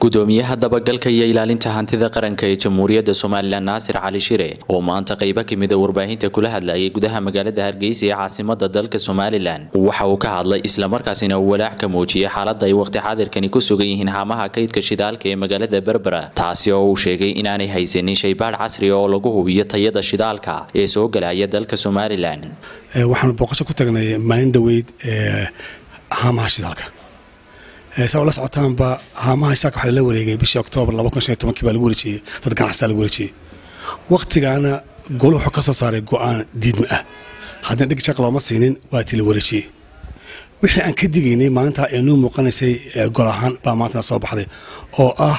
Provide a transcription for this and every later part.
gudoomiyaha dabagalka iyo ilaalinta hantida qaranka ee jamhuuriyadda somalilan naasir cali shire oo maanta qaybo kamida ah warbaahinta kula hadlayay gudaha magaalada hargeysa ee caasimada dalka somalilan waxa uu ka hadlay islamarkaasina uu walaac ka muujiyay xaaladda ay waqti xaadirkani ku sugan yihiin haamaha kaydka shidaalka ee magaalada berbera taasi oo uu sheegay inaanay haysanin shaybaadh casri ah oo lagu hubiyo tayada shidaalka ee soo galaya dalka somalilan waxaanu booqasho ku tagnay maalin dhoweyd haamaha shidaalka saa socotaanba haamaha hishtaarka waxaa lala wareegay bishii oktoobar baa lagu wareejiyey dad ganacsataa lagu wareejiyey wakhtigaana gol wuxuu ka soo saaray go'aan diidma ah haddana dhig shaq looma siinin waa tii la wareejiyey wixii aan ka digaynay maalintaa ay muuqanaysay gol ahaan baa maantana soo baxday oo ah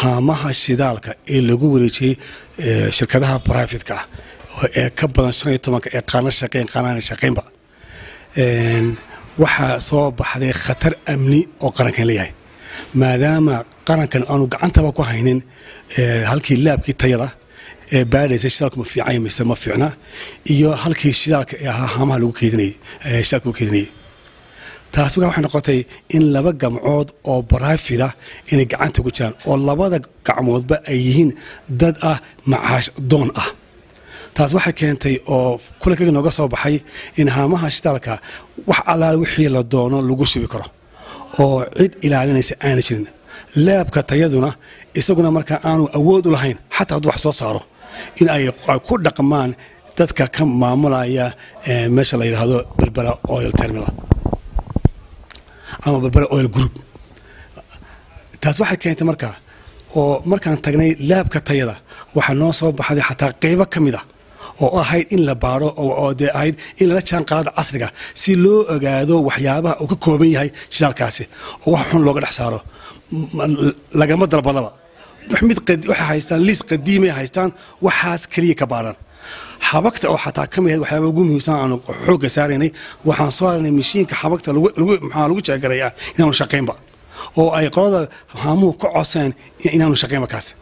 haamaha shidaalka ee lagu wareejiyey shirkadaha brifatka ah, ee ka badan shan iyo tobanka ee qaana shaqayn qaanaan shaqaynba waxaa soo baxday khatar amni oo qarankan leeyahay maadaama qarankan aanu gacantaba ku haynin halkii laabkii tayada ee baadhaysa shidaalku ma fiicay mise ma fiicna iyo halkii shidaalka ee ahaa haamaha lagu keedinayay shidaalka lagu keedinayay taasi markaa waxay noqotay in laba gamcood oo baraafida ah inay gacanta ku jiraan oo labada gacmoodba ay yihiin dad ah macaash doon ah taas waxay keentay oo kulankaga nooga soo baxay in haamaha shitaalka wax allaal wixii la doono lagu subi karo oo cid ilaalinaysa aana jirin leebka tayaduna isaguna markaa aanu awood u lahayn xataa hadduu wax soo saaro in ay ku dhaqmaan dadka ka maamulaya meesha la yidhaahdo berbera oil terminal ama berbera oil group taas waxay keentay markaa oo markaan tagnay laabka tayada waxaa noo soo baxday xataa qaybo ka mid a ah oo ahayd in la baaro oo dee ahayd in lala jaan casriga si loo ogaado waxyaabaha uu ka kooban yahay shidaalkaasi oo wax xun looga dhex saaro lagama dalbadaba mid waxay haystaan liis qadiimay haystaan waxaas keliya ka baaran xabagta oo xataa ka mid ahayd waxyaaba ugu muhiimsan aanu xoogga saaraynay waxaan soo haranay mashiinka xabagta maxaa lagu jecgaray inaanu shaqaynba oo ay qolada haamuhu ka codsayn inaanu shaqaynba kaasi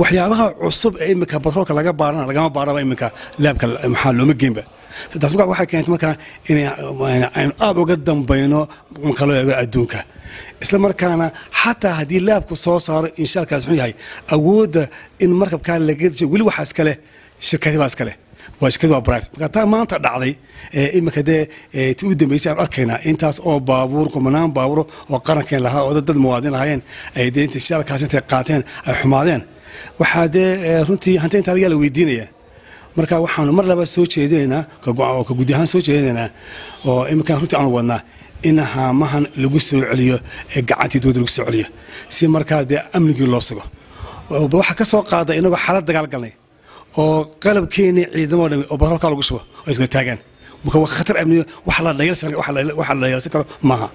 waxyaabaha cusub ee iminka batroolka laga baarana lagama baaraba iminka laabka maxaa looma geenba taas marka waxay keentay markaa inaynu aada uga dambayno marka loo eego adduunka isla markaana xataa haddii laabku soo saaro inshaalkaas wuxuu yahay awoodda in markabkaa laga weli waxaa iskale shirkadi baa iskale waa shirkada waa rive markaataa maanta dhacday imika dee ti u dambeysay aan arkaynaa intaas oo baabuur kumanaan baabuur oo qarankeen lahaa oo dad muwaadin lahaayeen ay dee intay shaalkaas intay qaateen ay xumaadeen waxaa dee runtii hantainta adigaa la weydiinaya marka waxaanu mar laba soo jeedinaynaa ka gudi ahaan soo jeedinaynaa oo iminkaan runtii aanu wadnaa in haamahan lagu soo celiyo ee gacantii dowladda lagu soo celiyo si markaa dee amnigii loo sugo waxaa ka soo qaada inagoo xaalad dagaal galnay oo qalabkeeni ciidamo dhami oo halkaa lagu sugo ay iswada taagaan khatar amniyo wax la dhayalsan karo maaha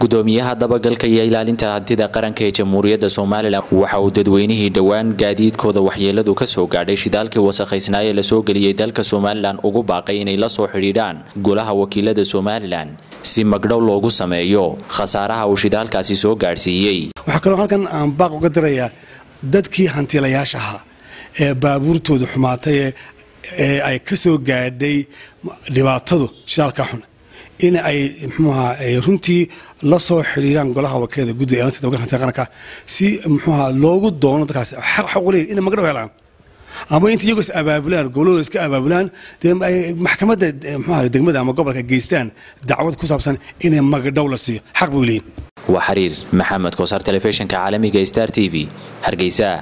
gudoomiyaha dabagalka iyo ilaalinta hantida qaranka ee jamhuuriyadda somalilan waxa uu dadweynihii dhowaan gaadiidkooda waxyeeladu kasoo gaadhay shidaalkii wasakhaysnaayee lasoo geliyey dalka somalilan ugu baaqay inay la soo xidhiidhaan golaha wakiilada somalilan si magdhow loogu sameeyo khasaaraha uu shidaalkaasi soo gaadhsiiyey waxaa kaloo halkan aan baaq uga dirayaa dadkii hantiilayaasha ee baabuurtooda xumaatay ee ay ka soo gaadhay dhibaatadu shidaalka xun in ay mxuuha runtii lasoo soo golaha wakiilada gudda ee qaranka si mxuuha loogu doono dadkaas xaq xaq inay magdhow helaan ama inta iyagoo is abaabulaan goboladooda iska abaabulaan dee maxkamadda mxuha degmada ama gobolka geystaan dacwad ku saabsan inay magdhow la siiyo xaq bay leeyihin waa xiriir maxamed koosar telefishinka caalamiga star t v hargeysa